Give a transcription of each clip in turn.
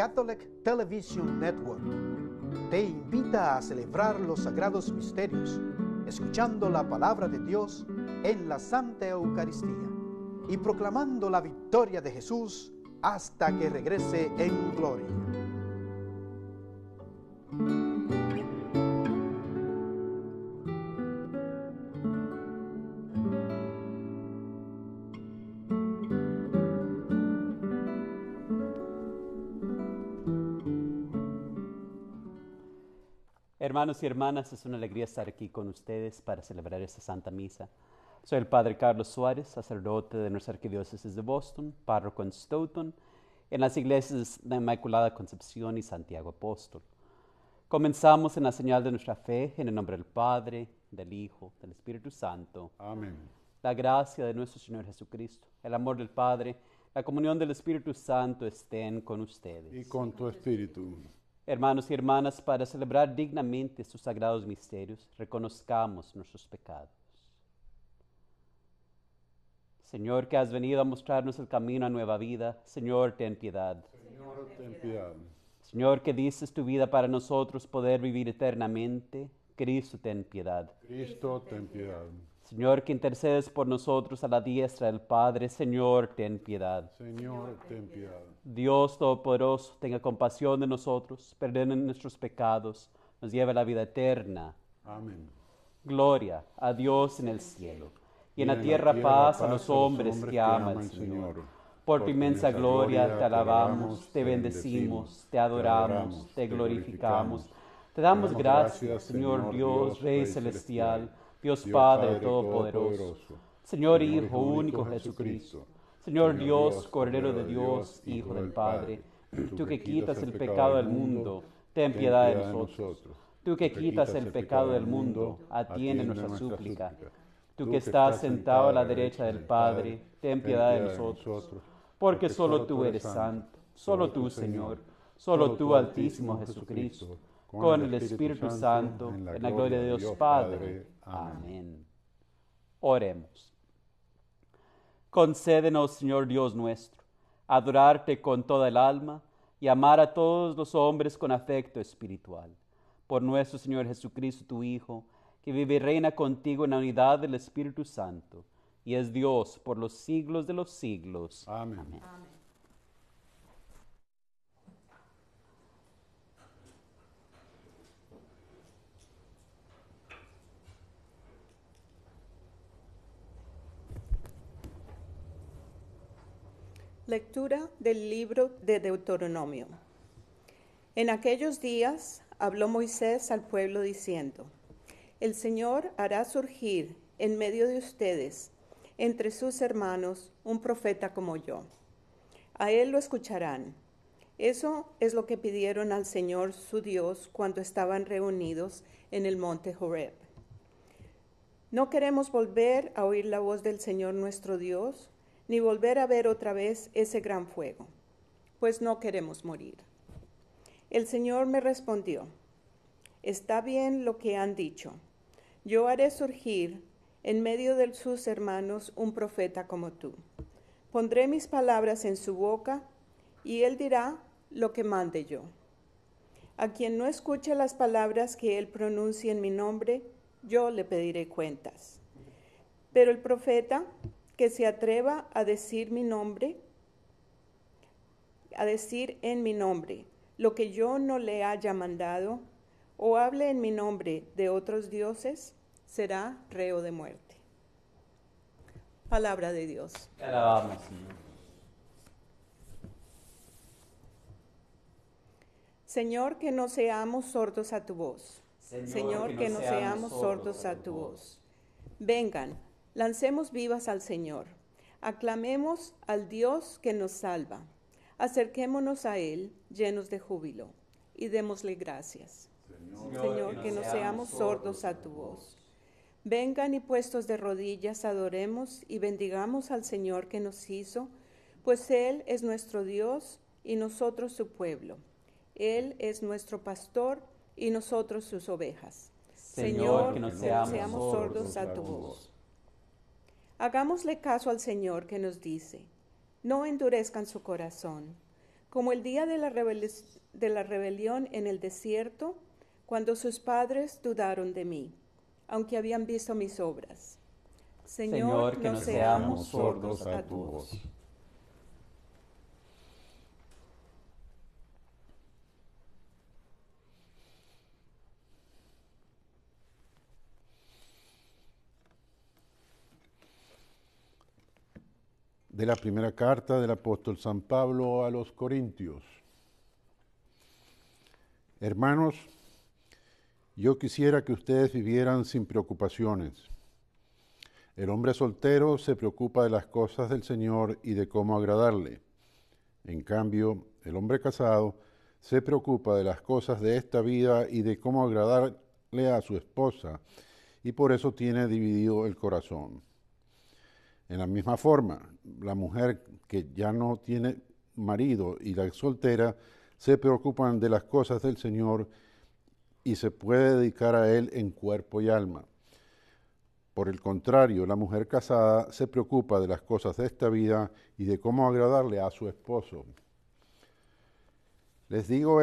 Catholic Television Network te invita a celebrar los sagrados misterios escuchando la palabra de Dios en la Santa Eucaristía y proclamando la victoria de Jesús hasta que regrese en gloria. Hermanos y hermanas, es una alegría estar aquí con ustedes para celebrar esta Santa Misa. Soy el Padre Carlos Suárez, sacerdote de nuestra Arquidiócesis de Boston, párroco en Stoughton, en las iglesias de la Inmaculada Concepción y Santiago Apóstol. Comenzamos en la señal de nuestra fe, en el nombre del Padre, del Hijo, del Espíritu Santo. Amén. La gracia de nuestro Señor Jesucristo, el amor del Padre, la comunión del Espíritu Santo estén con ustedes. Y con tu espíritu. Hermanos y hermanas, para celebrar dignamente sus sagrados misterios, reconozcamos nuestros pecados. Señor, que has venido a mostrarnos el camino a nueva vida, Señor, ten piedad. Señor, ten piedad. Señor, que dices tu vida para nosotros poder vivir eternamente, Cristo, ten piedad. Cristo, ten piedad. Señor, que intercedes por nosotros a la diestra del Padre, Señor, ten piedad. Señor, ten piedad. Dios Todopoderoso, tenga compasión de nosotros, perdone nuestros pecados, nos lleve a la vida eterna. Amén. Gloria a Dios en el cielo, y en, la, tierra, paz, a los hombres, que aman al Señor. Por, tu inmensa gloria te alabamos, te bendecimos, te adoramos, te glorificamos. Te damos gracias, Señor Dios, Rey celestial Dios, Padre, Todopoderoso, Señor, Hijo único Jesucristo, Señor Dios, Cordero de Dios, Hijo del Padre, tú que quitas el pecado del mundo, ten piedad de nosotros. Tú que quitas el pecado del mundo, atiende nuestra súplica. Tú que estás sentado a la derecha del Padre, ten piedad de nosotros. Porque solo tú eres santo, solo tú, Señor, solo tú, Altísimo Jesucristo con, el Espíritu, Santo, en la, gloria de Dios, Padre. Amén. Oremos. Concédenos, Señor Dios nuestro, adorarte con toda el alma y amar a todos los hombres con afecto espiritual. Por nuestro Señor Jesucristo, tu Hijo, que vive y reina contigo en la unidad del Espíritu Santo, y es Dios por los siglos de los siglos. Amén. Lectura del libro de Deuteronomio. En aquellos días habló Moisés al pueblo diciendo, El Señor hará surgir en medio de ustedes, entre sus hermanos, un profeta como yo. A él lo escucharán. Eso es lo que pidieron al Señor su Dios cuando estaban reunidos en el monte Horeb. No queremos volver a oír la voz del Señor nuestro Dios ni volver a ver otra vez ese gran fuego, pues no queremos morir. El Señor me respondió, está bien lo que han dicho, yo haré surgir en medio de sus hermanos un profeta como tú. Pondré mis palabras en su boca, y él dirá lo que mande yo. A quien no escuche las palabras que él pronuncie en mi nombre, yo le pediré cuentas. Pero el profeta que se atreva a decir mi nombre, a decir en mi nombre lo que yo no le haya mandado, o hable en mi nombre de otros dioses, será reo de muerte. Palabra de Dios. Señor. Señor, que no seamos sordos a tu voz. Señor, que, no seamos sordos a tu voz. Vengan Lancemos vivas al Señor. Aclamemos al Dios que nos salva. Acerquémonos a Él llenos de júbilo y démosle gracias. Señor, que no seamos sordos a tu voz. Vengan y puestos de rodillas adoremos y bendigamos al Señor que nos hizo, pues Él es nuestro Dios y nosotros su pueblo. Él es nuestro pastor y nosotros sus ovejas. Señor, que no seamos sordos a tu voz. Hagámosle caso al Señor que nos dice, no endurezcan su corazón, como el día de la, rebelión en el desierto, cuando sus padres dudaron de mí, aunque habían visto mis obras. Señor, que no seamos sordos a tu voz. de la primera carta del apóstol San Pablo a los Corintios. Hermanos, yo quisiera que ustedes vivieran sin preocupaciones. El hombre soltero se preocupa de las cosas del Señor y de cómo agradarle. En cambio, el hombre casado se preocupa de las cosas de esta vida y de cómo agradarle a su esposa, y por eso tiene dividido el corazón. En la misma forma, la mujer que ya no tiene marido y la soltera se preocupan de las cosas del Señor y se puede dedicar a Él en cuerpo y alma. Por el contrario, la mujer casada se preocupa de las cosas de esta vida y de cómo agradarle a su esposo. Les digo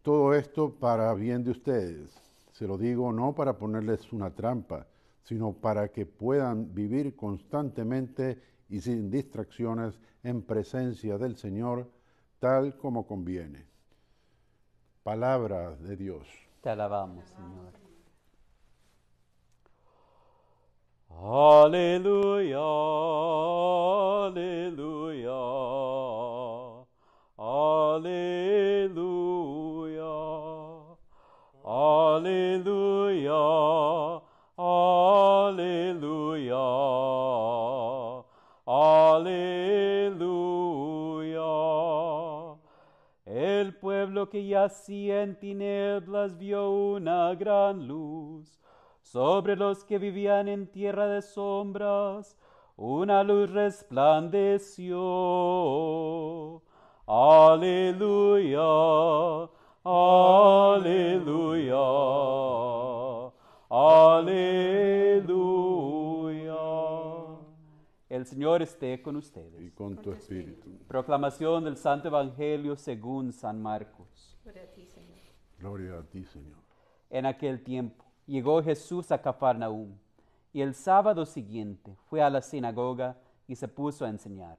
todo esto para bien de ustedes. Se lo digo no para ponerles una trampa, sino para que puedan vivir constantemente y sin distracciones en presencia del Señor, tal como conviene. Palabra de Dios. Te alabamos, Señor. Aleluya, aleluya, aleluya. que yacía en tinieblas vio una gran luz. Sobre los que vivían en tierra de sombras, una luz resplandeció. Aleluya, aleluya, aleluya. El Señor esté con ustedes. Y con, tu Proclamación del Santo Evangelio según San Marcos. Gloria a ti, Señor. Gloria a ti, Señor. En aquel tiempo llegó Jesús a Cafarnaúm y el sábado siguiente fue a la sinagoga y se puso a enseñar.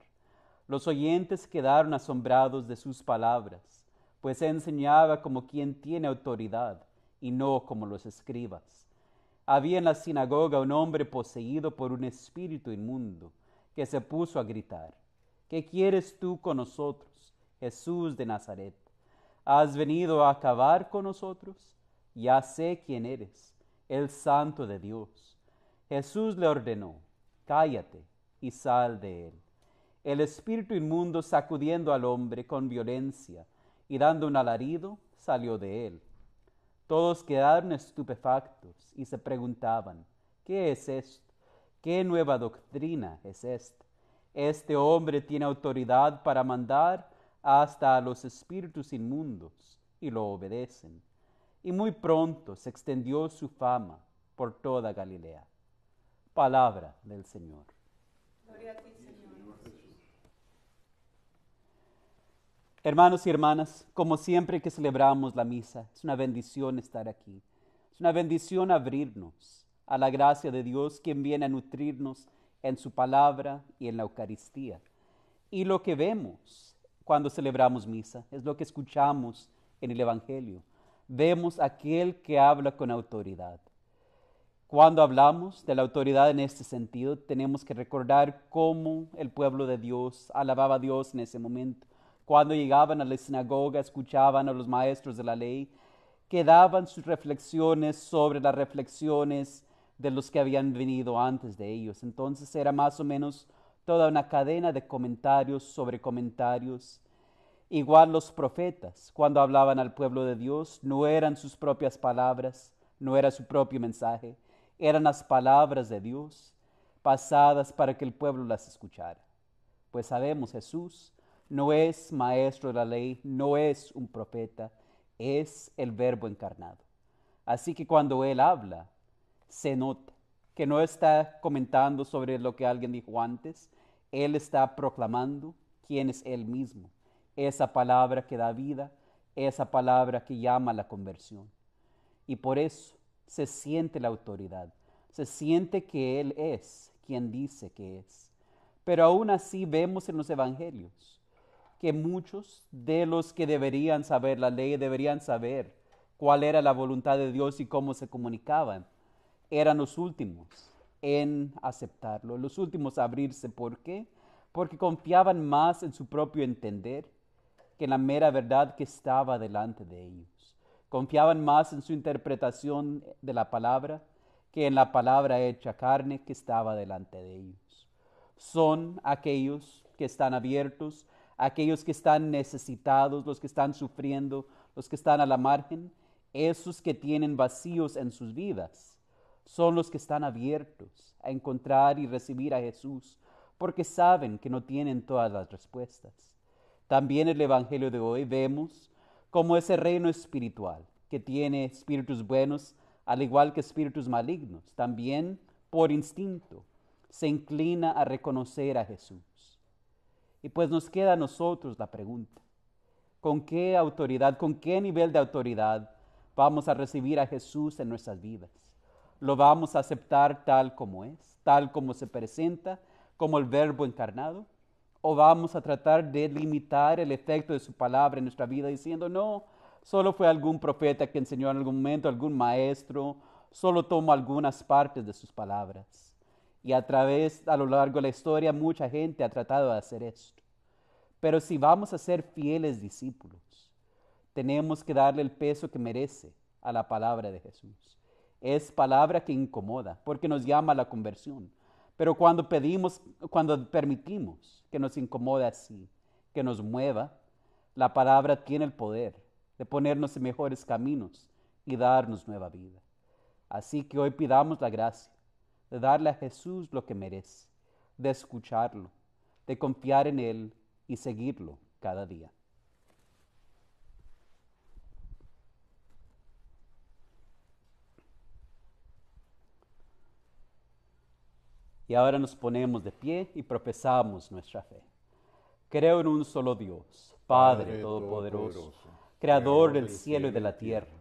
Los oyentes quedaron asombrados de sus palabras, pues enseñaba como quien tiene autoridad y no como los escribas. Había en la sinagoga un hombre poseído por un espíritu inmundo que se puso a gritar, ¿qué quieres tú con nosotros, Jesús de Nazaret? ¿Has venido a acabar con nosotros? Ya sé quién eres, el santo de Dios. Jesús le ordenó, cállate y sal de él. El espíritu inmundo sacudiendo al hombre con violencia y dando un alarido, salió de él. Todos quedaron estupefactos y se preguntaban, ¿qué es esto? ¿Qué nueva doctrina es esta? Este hombre tiene autoridad para mandar hasta a los espíritus inmundos y lo obedecen. Y muy pronto se extendió su fama por toda Galilea. Palabra del Señor. Gloria a ti, Señor. Hermanos y hermanas, como siempre que celebramos la misa, es una bendición estar aquí. Es una bendición abrirnos a la gracia de Dios quien viene a nutrirnos en su palabra y en la Eucaristía. Y lo que vemos cuando celebramos misa es lo que escuchamos en el Evangelio. Vemos a aquel que habla con autoridad. Cuando hablamos de la autoridad en este sentido, tenemos que recordar cómo el pueblo de Dios alababa a Dios en ese momento. Cuando llegaban a la sinagoga, escuchaban a los maestros de la ley, que daban sus reflexiones sobre las reflexiones de los que habían venido antes de ellos. Entonces era más o menos toda una cadena de comentarios sobre comentarios. Igual los profetas, cuando hablaban al pueblo de Dios, no eran sus propias palabras, no era su propio mensaje, eran las palabras de Dios pasadas para que el pueblo las escuchara. Pues sabemos, Jesús no es maestro de la ley, no es un profeta, es el verbo encarnado. Así que cuando Él habla, se nota que no está comentando sobre lo que alguien dijo antes, Él está proclamando quién es Él mismo, esa palabra que da vida, esa palabra que llama a la conversión. Y por eso se siente la autoridad, se siente que Él es quien dice que es. Pero aún así vemos en los evangelios que muchos de los que deberían saber la ley deberían saber cuál era la voluntad de Dios y cómo se comunicaban eran los últimos en aceptarlo, los últimos a abrirse. ¿Por qué? Porque confiaban más en su propio entender que en la mera verdad que estaba delante de ellos. Confiaban más en su interpretación de la palabra que en la palabra hecha carne que estaba delante de ellos. Son aquellos que están abiertos, aquellos que están necesitados, los que están sufriendo, los que están a la margen, esos que tienen vacíos en sus vidas son los que están abiertos a encontrar y recibir a Jesús, porque saben que no tienen todas las respuestas. También en el Evangelio de hoy vemos como ese reino espiritual, que tiene espíritus buenos al igual que espíritus malignos, también por instinto se inclina a reconocer a Jesús. Y pues nos queda a nosotros la pregunta, ¿con qué autoridad, con qué nivel de autoridad vamos a recibir a Jesús en nuestras vidas? lo vamos a aceptar tal como es, tal como se presenta, como el verbo encarnado, o vamos a tratar de limitar el efecto de su palabra en nuestra vida diciendo, no, solo fue algún profeta que enseñó en algún momento, algún maestro, solo tomó algunas partes de sus palabras. Y a través, a lo largo de la historia, mucha gente ha tratado de hacer esto. Pero si vamos a ser fieles discípulos, tenemos que darle el peso que merece a la palabra de Jesús es palabra que incomoda porque nos llama a la conversión. Pero cuando pedimos, cuando permitimos que nos incomode así, que nos mueva, la palabra tiene el poder de ponernos en mejores caminos y darnos nueva vida. Así que hoy pidamos la gracia de darle a Jesús lo que merece, de escucharlo, de confiar en Él y seguirlo cada día. Y ahora nos ponemos de pie y profesamos nuestra fe. Creo en un solo Dios, Padre, Todopoderoso, Creador del cielo y de la tierra,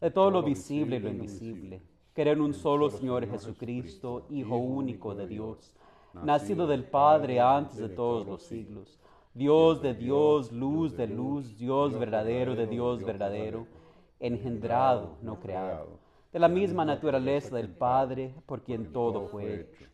de todo lo visible y lo invisible. Creo en un solo Señor Jesucristo, Hijo único de Dios, nacido del Padre antes de todos los siglos, Dios de Dios, luz de luz, Dios verdadero de Dios verdadero, engendrado, no creado, de la misma naturaleza del Padre, por quien todo fue hecho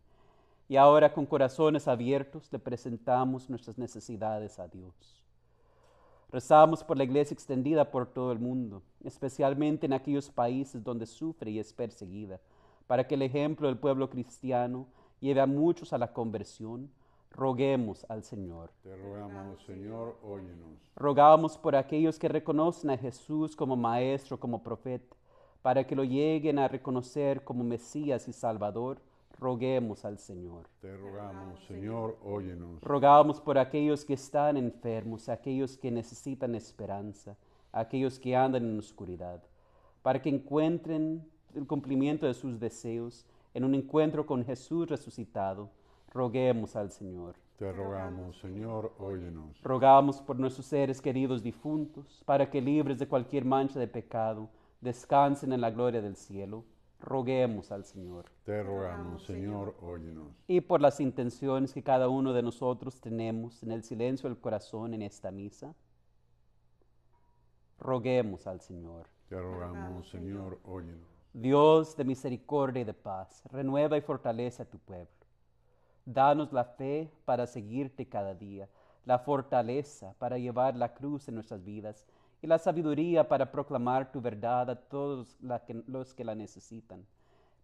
Y ahora con corazones abiertos le presentamos nuestras necesidades a Dios. Rezamos por la iglesia extendida por todo el mundo, especialmente en aquellos países donde sufre y es perseguida, para que el ejemplo del pueblo cristiano lleve a muchos a la conversión. Roguemos al Señor. rogamos, Señor, óyenos. Rogamos por aquellos que reconocen a Jesús como Maestro, como Profeta, para que lo lleguen a reconocer como Mesías y Salvador roguemos al Señor. Te rogamos, Señor, óyenos. Rogamos por aquellos que están enfermos, aquellos que necesitan esperanza, aquellos que andan en oscuridad, para que encuentren el cumplimiento de sus deseos en un encuentro con Jesús resucitado. Roguemos al Señor. Te rogamos, Señor, óyenos. Rogamos por nuestros seres queridos difuntos, para que libres de cualquier mancha de pecado, descansen en la gloria del cielo roguemos al Señor. Te rogamos, Señor, óyenos. Y por las intenciones que cada uno de nosotros tenemos en el silencio del corazón en esta misa, roguemos al Señor. Te rogamos, Señor, óyenos. Dios de misericordia y de paz, renueva y fortalece a tu pueblo. Danos la fe para seguirte cada día, la fortaleza para llevar la cruz en nuestras vidas y la sabiduría para proclamar tu verdad a todos los que la necesitan.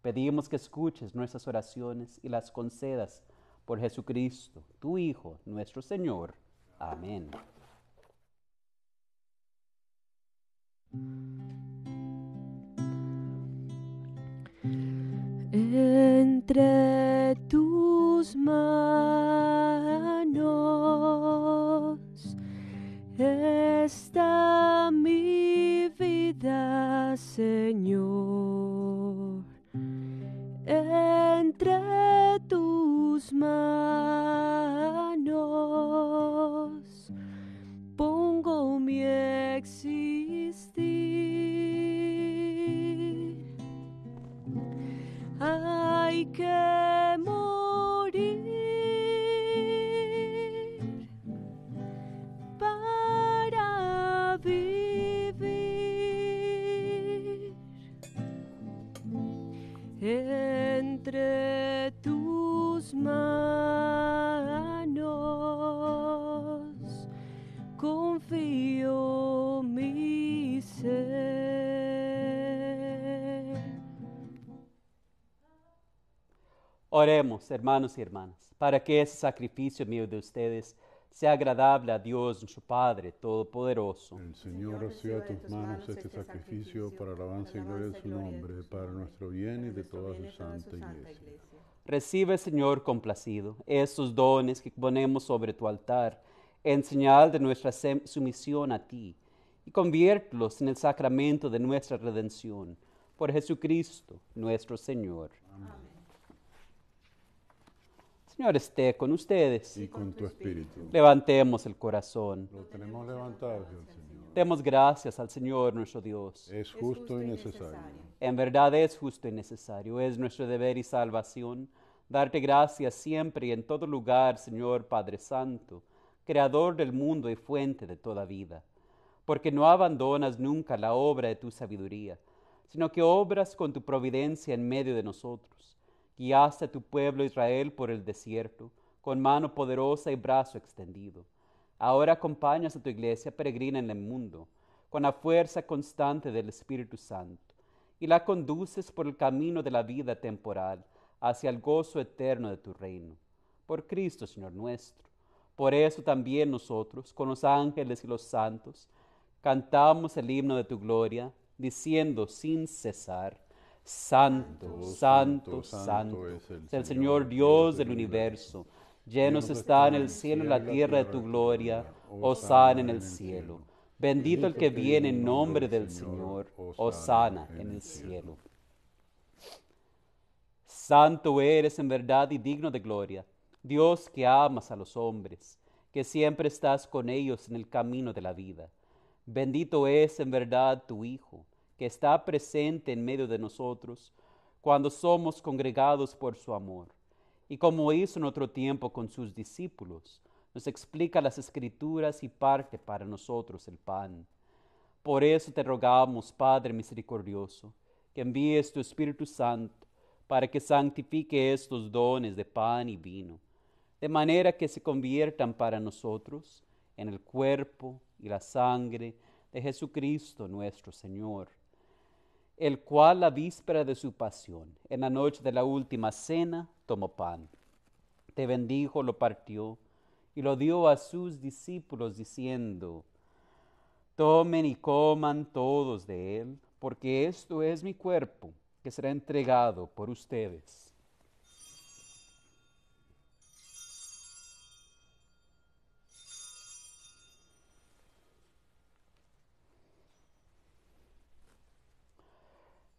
Pedimos que escuches nuestras oraciones y las concedas por Jesucristo, tu Hijo, nuestro Señor. Amén. Entre tus manos Está mi vida, Señor, entre tus manos. Pongo mi exilio. Oremos, hermanos y hermanas, para que ese sacrificio mío de ustedes sea agradable a Dios, nuestro Padre Todopoderoso. El Señor reciba tus manos este sacrificio para alabanza y gloria de su nombre, para nuestro bien y de toda su santa iglesia. Recibe, Señor, complacido, estos dones que ponemos sobre tu altar en señal de nuestra sumisión a ti, y conviértelos en el sacramento de nuestra redención, por Jesucristo nuestro Señor. Amén. Señor esté con ustedes. Y con tu espíritu. Levantemos el corazón. Lo tenemos levantado, Señor. Demos gracias al Señor nuestro Dios. Es justo y necesario. En verdad es justo y necesario. Es nuestro deber y salvación darte gracias siempre y en todo lugar, Señor Padre Santo, Creador del mundo y fuente de toda vida. Porque no abandonas nunca la obra de tu sabiduría, sino que obras con tu providencia en medio de nosotros Guiaste a tu pueblo Israel por el desierto, con mano poderosa y brazo extendido. Ahora acompañas a tu iglesia peregrina en el mundo, con la fuerza constante del Espíritu Santo, y la conduces por el camino de la vida temporal hacia el gozo eterno de tu reino. Por Cristo, Señor nuestro. Por eso también nosotros, con los ángeles y los santos, cantamos el himno de tu gloria, diciendo sin cesar. Santo, santo, santo es el Señor Dios del universo. Llenos está en el cielo y la tierra de tu gloria. Oh, Osana en el cielo. Bendito el que viene en nombre del Señor. Osana en el cielo. Santo eres en verdad y digno de gloria. Dios que amas a los hombres, que siempre estás con ellos en el camino de la vida. Bendito es en verdad tu Hijo que está presente en medio de nosotros cuando somos congregados por su amor. Y como hizo en otro tiempo con sus discípulos, nos explica las escrituras y parte para nosotros el pan. Por eso te rogamos, Padre misericordioso, que envíes tu Espíritu Santo para que santifique estos dones de pan y vino, de manera que se conviertan para nosotros en el cuerpo y la sangre de Jesucristo nuestro Señor el cual la víspera de su pasión, en la noche de la última cena, tomó pan. Te bendijo, lo partió y lo dio a sus discípulos diciendo, tomen y coman todos de él, porque esto es mi cuerpo que será entregado por ustedes.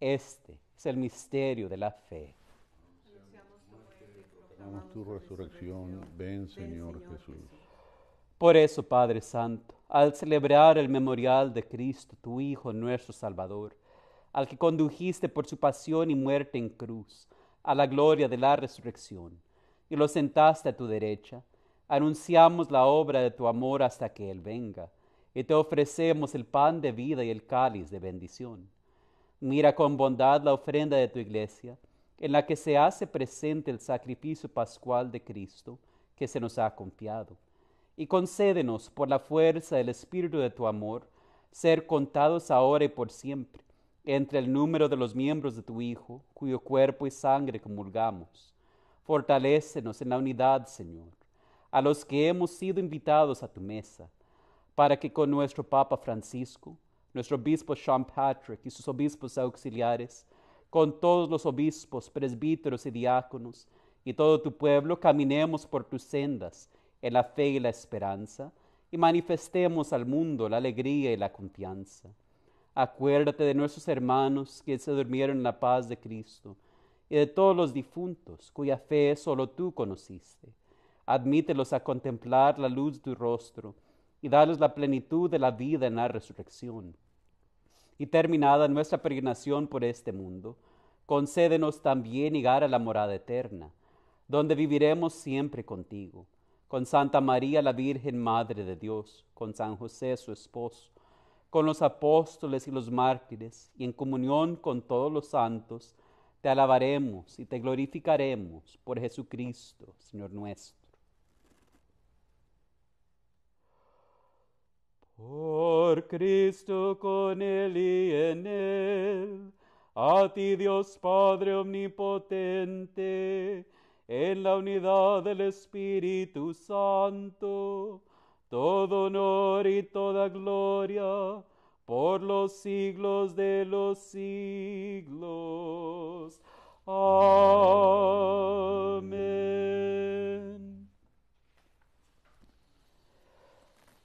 Este es el misterio de la fe. ven Jesús. Por eso, Padre Santo, al celebrar el memorial de Cristo, tu Hijo, nuestro Salvador, al que condujiste por su pasión y muerte en cruz, a la gloria de la resurrección, y lo sentaste a tu derecha, anunciamos la obra de tu amor hasta que Él venga, y te ofrecemos el pan de vida y el cáliz de bendición. Mira con bondad la ofrenda de tu iglesia, en la que se hace presente el sacrificio pascual de Cristo que se nos ha confiado. Y concédenos, por la fuerza del Espíritu de tu amor, ser contados ahora y por siempre entre el número de los miembros de tu Hijo, cuyo cuerpo y sangre comulgamos. Fortalécenos en la unidad, Señor, a los que hemos sido invitados a tu mesa, para que con nuestro Papa Francisco, nuestro obispo Sean Patrick y sus obispos auxiliares, con todos los obispos, presbíteros y diáconos, y todo tu pueblo, caminemos por tus sendas en la fe y la esperanza, y manifestemos al mundo la alegría y la confianza. Acuérdate de nuestros hermanos que se durmieron en la paz de Cristo, y de todos los difuntos cuya fe solo tú conociste. Admítelos a contemplar la luz de tu rostro, y darles la plenitud de la vida en la resurrección. Y terminada nuestra peregrinación por este mundo, concédenos también llegar a la morada eterna, donde viviremos siempre contigo, con Santa María la Virgen Madre de Dios, con San José su esposo, con los apóstoles y los mártires, y en comunión con todos los santos, te alabaremos y te glorificaremos por Jesucristo, Señor nuestro. Por Cristo con él y en él, a ti Dios Padre Omnipotente, en la unidad del Espíritu Santo, todo honor y toda gloria por los siglos de los siglos. Amén.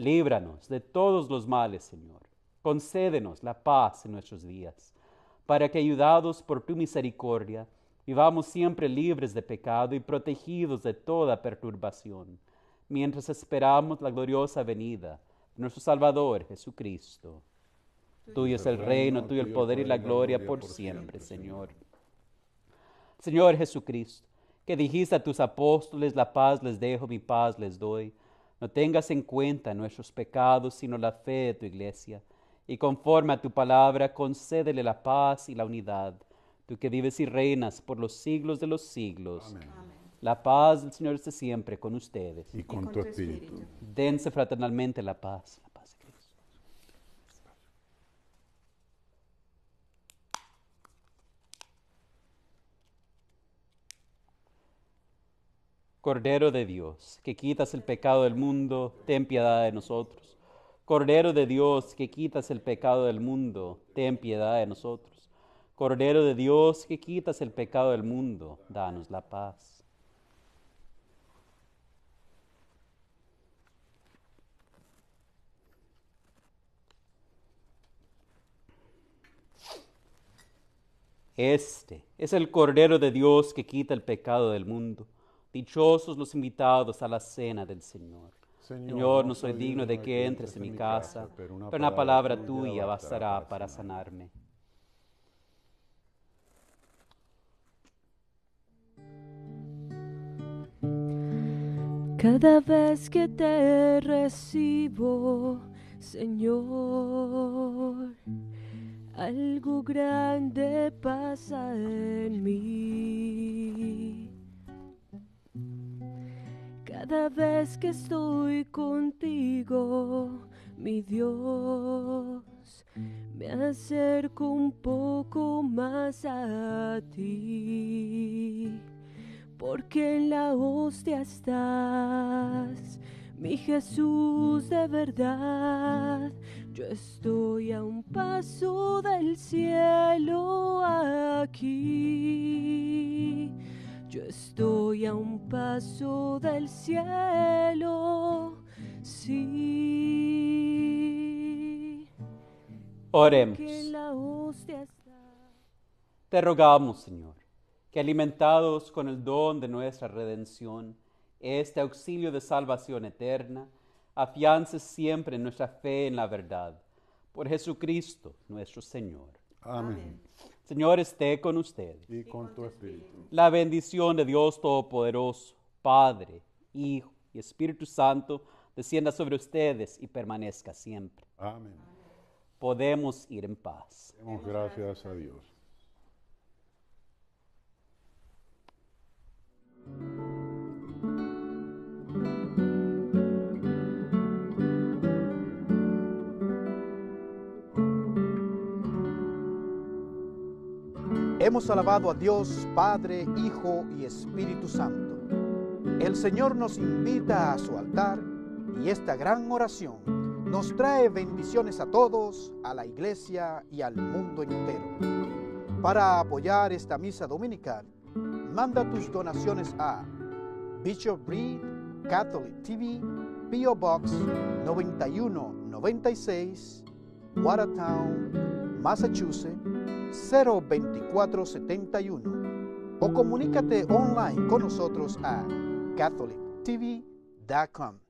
Líbranos de todos los males, Señor. Concédenos la paz en nuestros días, para que, ayudados por tu misericordia, vivamos siempre libres de pecado y protegidos de toda perturbación, mientras esperamos la gloriosa venida de nuestro Salvador Jesucristo. Tuyo es el reino, tuyo el poder y la gloria por siempre, Señor. Señor Jesucristo, que dijiste a tus apóstoles, la paz les dejo, mi paz les doy no tengas en cuenta nuestros pecados, sino la fe de tu iglesia. Y conforme a tu palabra, concédele la paz y la unidad. Tú que vives y reinas por los siglos de los siglos. La paz del Señor esté siempre con ustedes. Y con, tu espíritu. espíritu. Dense fraternalmente la paz. Cordero de Dios, que quitas el pecado del mundo, ten piedad de nosotros. Cordero de Dios, que quitas el pecado del mundo, ten piedad de nosotros. Cordero de Dios, que quitas el pecado del mundo, danos la paz. Este es el Cordero de Dios que quita el pecado del mundo. Dichosos los invitados a la cena del Señor. Señor, no soy digno de que entres en mi casa, pero una palabra tuya bastará para sanarme. Cada vez que te recibo, Señor, algo grande pasa en mí cada vez que estoy contigo, mi Dios, me acerco un poco más a ti, porque en la hostia estás, mi Jesús de verdad, yo estoy a un paso del cielo aquí, paso del cielo. Sí. Oremos. Te rogamos, Señor, que alimentados con el don de nuestra redención, este auxilio de salvación eterna, afiances siempre nuestra fe en la verdad. Por Jesucristo nuestro Señor. Amén. Señor esté con ustedes. Y con tu espíritu. La bendición de Dios Todopoderoso, Padre, Hijo y Espíritu Santo, descienda sobre ustedes y permanezca siempre. Amén. Podemos ir en paz. Demos gracias a Dios. Hemos alabado a Dios, Padre, Hijo y Espíritu Santo. El Señor nos invita a su altar y esta gran oración nos trae bendiciones a todos, a la iglesia y al mundo entero. Para apoyar esta misa dominical, manda tus donaciones a Bishop Breed Catholic TV, P.O. Box 9196, Watertown, Massachusetts 02471 o comunícate online con nosotros a catholictv.com.